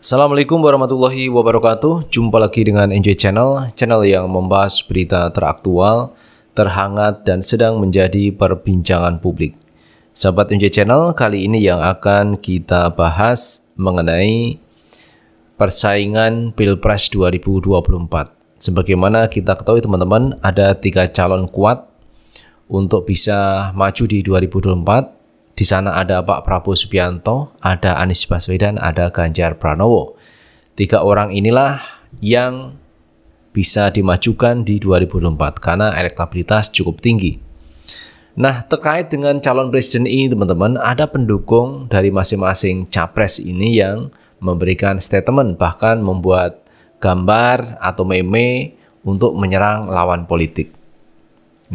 Assalamualaikum warahmatullahi wabarakatuh. Jumpa lagi dengan Enjoy Channel, channel yang membahas berita teraktual, terhangat, dan sedang menjadi perbincangan publik. Sahabat Enjoy Channel, kali ini yang akan kita bahas mengenai persaingan Pilpres 2024. Sebagaimana kita ketahui teman-teman, ada tiga calon kuat untuk bisa maju di 2024 di sana ada Pak Prabowo Subianto, ada Anies Baswedan, ada Ganjar Pranowo. Tiga orang inilah yang bisa dimajukan di 2024 karena elektabilitas cukup tinggi. Nah, terkait dengan calon presiden ini teman-teman, ada pendukung dari masing-masing capres ini yang memberikan statement bahkan membuat gambar atau meme untuk menyerang lawan politik.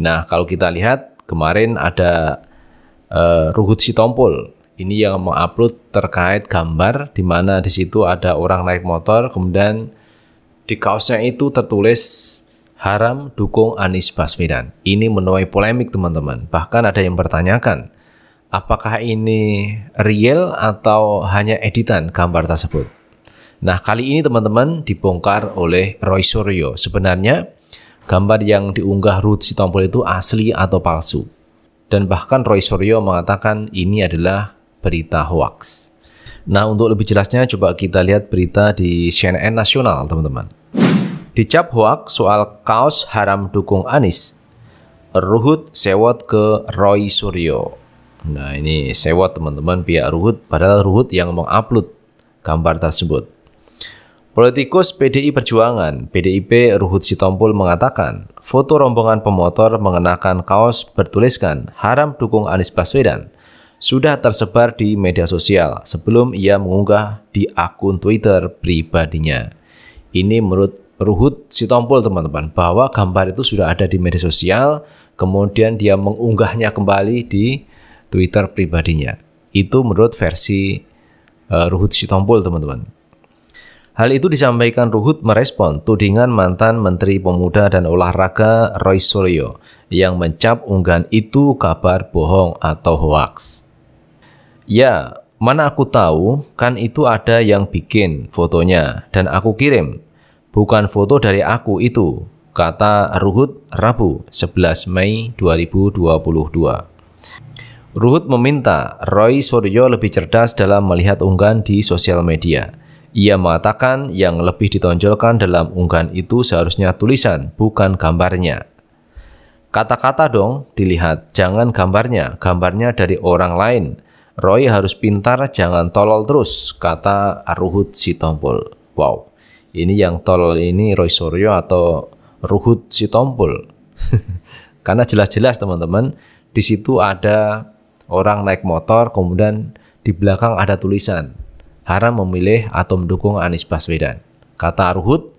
Nah, kalau kita lihat kemarin ada uh, Ruhut Sitompul. Ini yang mengupload terkait gambar di mana di situ ada orang naik motor kemudian di kaosnya itu tertulis haram dukung Anies Baswedan. Ini menuai polemik teman-teman. Bahkan ada yang bertanyakan apakah ini real atau hanya editan gambar tersebut. Nah, kali ini teman-teman dibongkar oleh Roy Suryo. Sebenarnya gambar yang diunggah Ruth Sitompul itu asli atau palsu dan bahkan Roy Suryo mengatakan ini adalah berita hoax. Nah, untuk lebih jelasnya coba kita lihat berita di CNN Nasional, teman-teman. Dicap hoax soal kaos haram dukung Anis. Ruhut sewot ke Roy Suryo. Nah, ini sewot teman-teman pihak Ruhut padahal Ruhut yang mengupload gambar tersebut. Politikus PDI Perjuangan, PDIP Ruhut Sitompul mengatakan, foto rombongan pemotor mengenakan kaos bertuliskan haram dukung Anies Baswedan sudah tersebar di media sosial sebelum ia mengunggah di akun Twitter pribadinya. Ini menurut Ruhut Sitompul teman-teman bahwa gambar itu sudah ada di media sosial kemudian dia mengunggahnya kembali di Twitter pribadinya. Itu menurut versi uh, Ruhut Sitompul teman-teman. Hal itu disampaikan Ruhut merespon tudingan mantan Menteri Pemuda dan Olahraga Roy Suryo yang mencap unggahan itu kabar bohong atau hoax. Ya, mana aku tahu kan itu ada yang bikin fotonya dan aku kirim. Bukan foto dari aku itu, kata Ruhut Rabu 11 Mei 2022. Ruhut meminta Roy Suryo lebih cerdas dalam melihat unggahan di sosial media. Ia mengatakan yang lebih ditonjolkan dalam unggahan itu seharusnya tulisan, bukan gambarnya. Kata-kata dong dilihat, jangan gambarnya, gambarnya dari orang lain. Roy harus pintar, jangan tolol terus, kata Ruhut Sitompul. Wow, ini yang tolol ini Roy Suryo atau Ruhut Sitompul. Karena jelas-jelas teman-teman, di situ ada orang naik motor, kemudian di belakang ada tulisan haram memilih atau mendukung Anies Baswedan. Kata Arhut,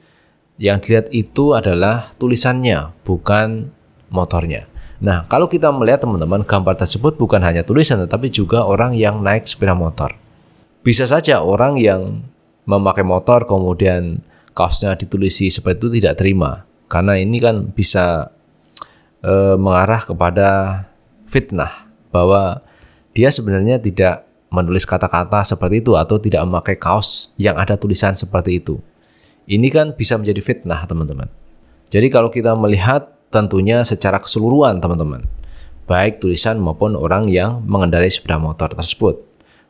yang dilihat itu adalah tulisannya, bukan motornya. Nah, kalau kita melihat teman-teman, gambar tersebut bukan hanya tulisan, tetapi juga orang yang naik sepeda motor. Bisa saja orang yang memakai motor kemudian kaosnya ditulisi seperti itu tidak terima. Karena ini kan bisa e, mengarah kepada fitnah bahwa dia sebenarnya tidak menulis kata-kata seperti itu atau tidak memakai kaos yang ada tulisan seperti itu. Ini kan bisa menjadi fitnah, teman-teman. Jadi kalau kita melihat tentunya secara keseluruhan, teman-teman, baik tulisan maupun orang yang mengendarai sepeda motor tersebut.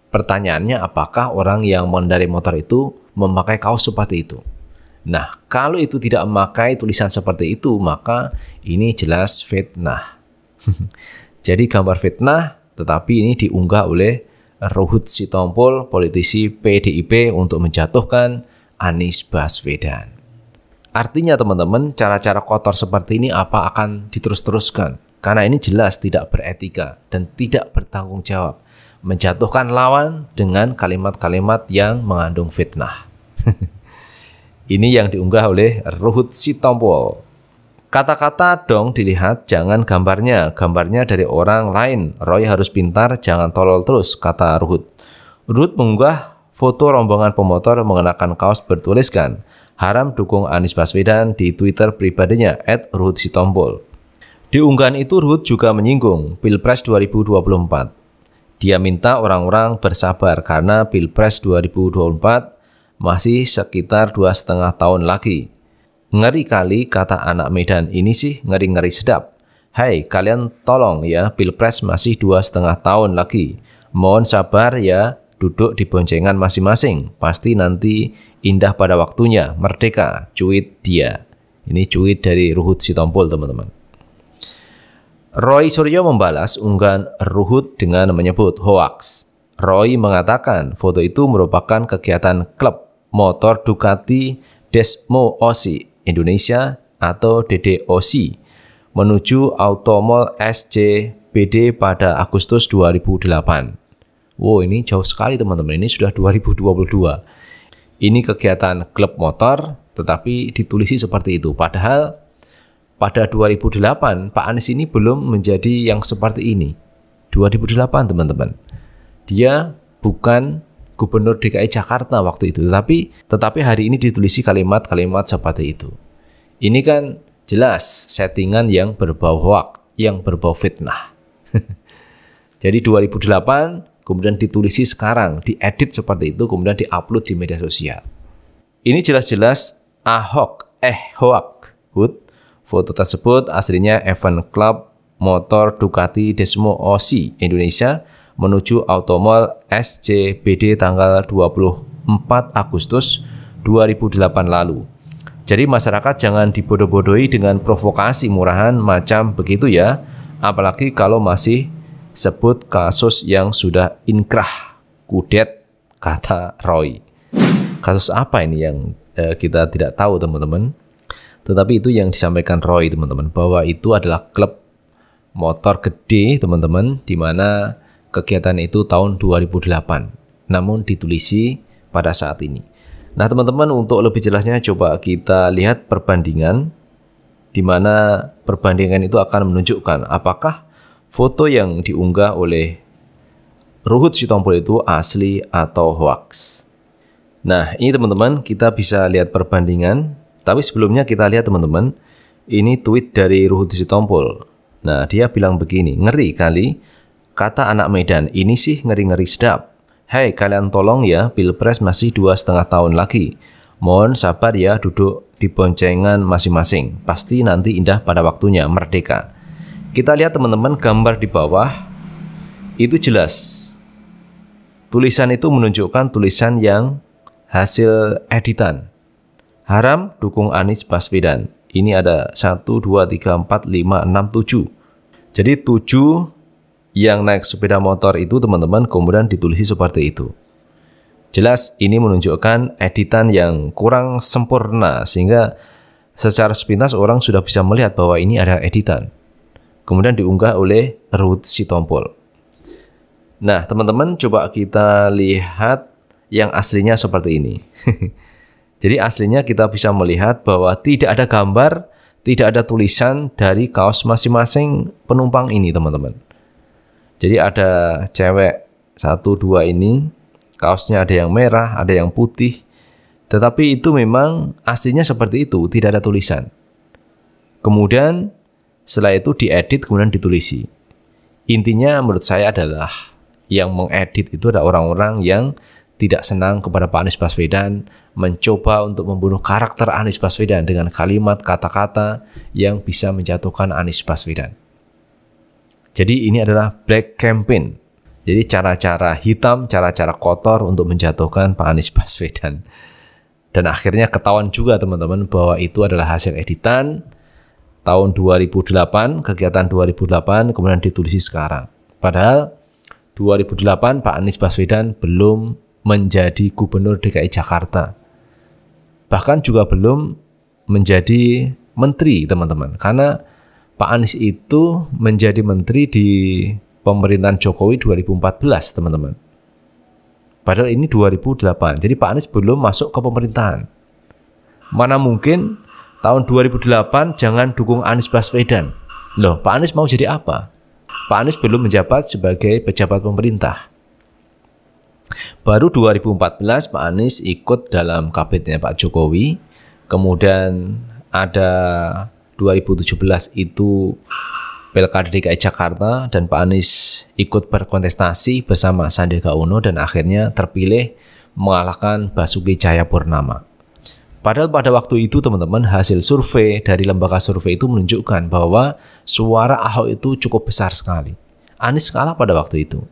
Pertanyaannya apakah orang yang mengendarai motor itu memakai kaos seperti itu? Nah, kalau itu tidak memakai tulisan seperti itu, maka ini jelas fitnah. Jadi gambar fitnah, tetapi ini diunggah oleh Ruhut Sitompul, politisi PDIP untuk menjatuhkan Anies Baswedan. Artinya teman-teman, cara-cara kotor seperti ini apa akan diterus-teruskan? Karena ini jelas tidak beretika dan tidak bertanggung jawab. Menjatuhkan lawan dengan kalimat-kalimat yang mengandung fitnah. ini yang diunggah oleh Ruhut Sitompul. Kata-kata dong dilihat, jangan gambarnya. Gambarnya dari orang lain. Roy harus pintar, jangan tolol terus, kata Ruhut. Ruhut mengunggah foto rombongan pemotor mengenakan kaos bertuliskan Haram dukung Anies Baswedan di Twitter pribadinya at Ruhut Sitompul. Di unggahan itu Ruhut juga menyinggung Pilpres 2024. Dia minta orang-orang bersabar karena Pilpres 2024 masih sekitar dua setengah tahun lagi. Ngeri kali kata anak Medan ini sih ngeri-ngeri sedap. Hai, hey, kalian tolong ya, Pilpres masih dua setengah tahun lagi. Mohon sabar ya, duduk di boncengan masing-masing. Pasti nanti indah pada waktunya, merdeka, cuit dia. Ini cuit dari Ruhut Sitompul, teman-teman. Roy Suryo membalas unggahan Ruhut dengan menyebut hoax. Roy mengatakan foto itu merupakan kegiatan klub motor Ducati Desmo Osi Indonesia atau DDOC menuju Automall SCBD pada Agustus 2008. Wow, ini jauh sekali teman-teman. Ini sudah 2022. Ini kegiatan klub motor, tetapi ditulisi seperti itu. Padahal pada 2008 Pak Anies ini belum menjadi yang seperti ini. 2008 teman-teman. Dia bukan Gubernur DKI Jakarta waktu itu. Tetapi tetapi hari ini ditulisi kalimat-kalimat seperti itu. Ini kan jelas settingan yang berbau hoax, yang berbau fitnah. Jadi 2008 kemudian ditulisi sekarang, diedit seperti itu, kemudian diupload di media sosial. Ini jelas-jelas Ahok, eh hoax. hut. Foto tersebut aslinya event Club motor Ducati Desmo O.C. Indonesia menuju Automall SCBD tanggal 24 Agustus 2008 lalu. Jadi masyarakat jangan dibodoh-bodohi dengan provokasi murahan macam begitu ya, apalagi kalau masih sebut kasus yang sudah inkrah, kudet, kata Roy. Kasus apa ini yang eh, kita tidak tahu teman-teman? Tetapi itu yang disampaikan Roy teman-teman, bahwa itu adalah klub motor gede teman-teman, di mana kegiatan itu tahun 2008, namun ditulisi pada saat ini. Nah, teman-teman, untuk lebih jelasnya coba kita lihat perbandingan di mana perbandingan itu akan menunjukkan apakah foto yang diunggah oleh Ruhut Sitompul itu asli atau hoax. Nah, ini teman-teman, kita bisa lihat perbandingan, tapi sebelumnya kita lihat teman-teman, ini tweet dari Ruhut Sitompul. Nah, dia bilang begini, ngeri kali Kata anak Medan, ini sih ngeri-ngeri sedap. Hei, kalian tolong ya, Pilpres masih dua setengah tahun lagi. Mohon sabar ya duduk di boncengan masing-masing. Pasti nanti indah pada waktunya, merdeka. Kita lihat teman-teman gambar di bawah. Itu jelas. Tulisan itu menunjukkan tulisan yang hasil editan. Haram dukung Anies Baswedan. Ini ada 1, 2, 3, 4, 5, 6, 7. Jadi 7 yang naik sepeda motor itu teman-teman kemudian ditulis seperti itu. Jelas ini menunjukkan editan yang kurang sempurna sehingga secara sepintas orang sudah bisa melihat bahwa ini ada editan. Kemudian diunggah oleh Ruth Sitompul. Nah, teman-teman coba kita lihat yang aslinya seperti ini. Jadi aslinya kita bisa melihat bahwa tidak ada gambar, tidak ada tulisan dari kaos masing-masing penumpang ini, teman-teman. Jadi ada cewek satu dua ini kaosnya ada yang merah, ada yang putih. Tetapi itu memang aslinya seperti itu, tidak ada tulisan. Kemudian setelah itu diedit kemudian ditulisi. Intinya menurut saya adalah yang mengedit itu ada orang-orang yang tidak senang kepada Pak Anies Baswedan mencoba untuk membunuh karakter Anies Baswedan dengan kalimat kata-kata yang bisa menjatuhkan Anies Baswedan. Jadi ini adalah black campaign. Jadi cara-cara hitam, cara-cara kotor untuk menjatuhkan Pak Anies Baswedan. Dan akhirnya ketahuan juga teman-teman bahwa itu adalah hasil editan tahun 2008, kegiatan 2008 kemudian ditulisi sekarang. Padahal 2008 Pak Anies Baswedan belum menjadi gubernur DKI Jakarta. Bahkan juga belum menjadi menteri, teman-teman. Karena Pak Anies itu menjadi menteri di pemerintahan Jokowi 2014, teman-teman. Padahal ini 2008. Jadi Pak Anies belum masuk ke pemerintahan. Mana mungkin tahun 2008 jangan dukung Anies Baswedan. Loh, Pak Anies mau jadi apa? Pak Anies belum menjabat sebagai pejabat pemerintah. Baru 2014 Pak Anies ikut dalam kabinetnya Pak Jokowi. Kemudian ada 2017 itu Pilkada DKI Jakarta dan Pak Anies ikut berkontestasi bersama Sandiaga Uno dan akhirnya terpilih mengalahkan Basuki Cahayapurnama. Padahal pada waktu itu teman-teman hasil survei dari lembaga survei itu menunjukkan bahwa suara Ahok itu cukup besar sekali. Anies kalah pada waktu itu.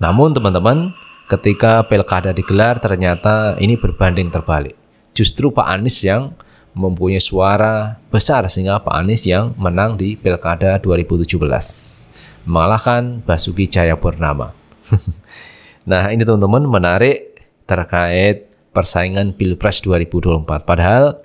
Namun teman-teman ketika pilkada digelar ternyata ini berbanding terbalik. Justru Pak Anies yang mempunyai suara besar sehingga Pak Anies yang menang di Pilkada 2017 mengalahkan Basuki Cahayapurnama. nah, ini teman-teman menarik terkait persaingan Pilpres 2024. Padahal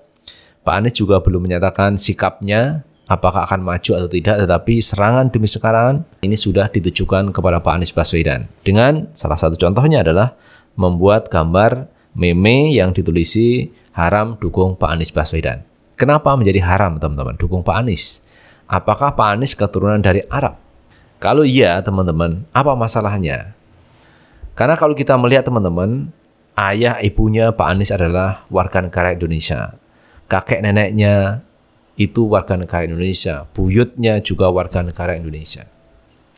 Pak Anies juga belum menyatakan sikapnya apakah akan maju atau tidak, tetapi serangan demi sekarang ini sudah ditujukan kepada Pak Anies Baswedan. Dengan salah satu contohnya adalah membuat gambar meme yang ditulisi haram dukung Pak Anies Baswedan. Kenapa menjadi haram, teman-teman, dukung Pak Anies? Apakah Pak Anies keturunan dari Arab? Kalau iya, teman-teman, apa masalahnya? Karena kalau kita melihat, teman-teman, ayah ibunya Pak Anies adalah warga negara Indonesia. Kakek neneknya itu warga negara Indonesia. Buyutnya juga warga negara Indonesia.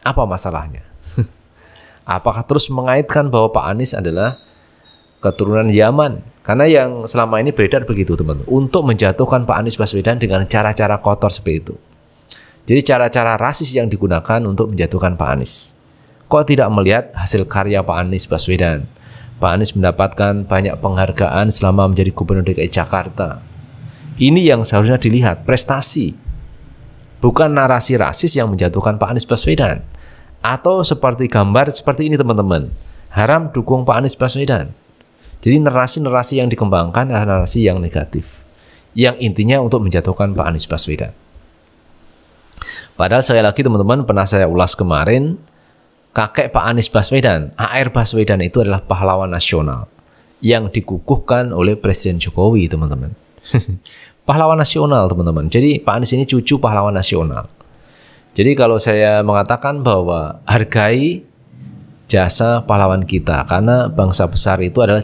Apa masalahnya? Apakah terus mengaitkan bahwa Pak Anies adalah keturunan Yaman, karena yang selama ini beredar begitu teman-teman. Untuk menjatuhkan Pak Anies Baswedan dengan cara-cara kotor seperti itu. Jadi cara-cara rasis yang digunakan untuk menjatuhkan Pak Anies. Kok tidak melihat hasil karya Pak Anies Baswedan? Pak Anies mendapatkan banyak penghargaan selama menjadi Gubernur DKI Jakarta. Ini yang seharusnya dilihat, prestasi. Bukan narasi rasis yang menjatuhkan Pak Anies Baswedan. Atau seperti gambar seperti ini teman-teman. Haram dukung Pak Anies Baswedan. Jadi narasi-narasi yang dikembangkan adalah narasi yang negatif, yang intinya untuk menjatuhkan Pak Anies Baswedan. Padahal saya lagi teman-teman pernah saya ulas kemarin, kakek Pak Anies Baswedan, AR Baswedan itu adalah pahlawan nasional yang dikukuhkan oleh Presiden Jokowi, teman-teman. pahlawan nasional, teman-teman. Jadi Pak Anies ini cucu pahlawan nasional. Jadi kalau saya mengatakan bahwa hargai jasa pahlawan kita karena bangsa besar itu adalah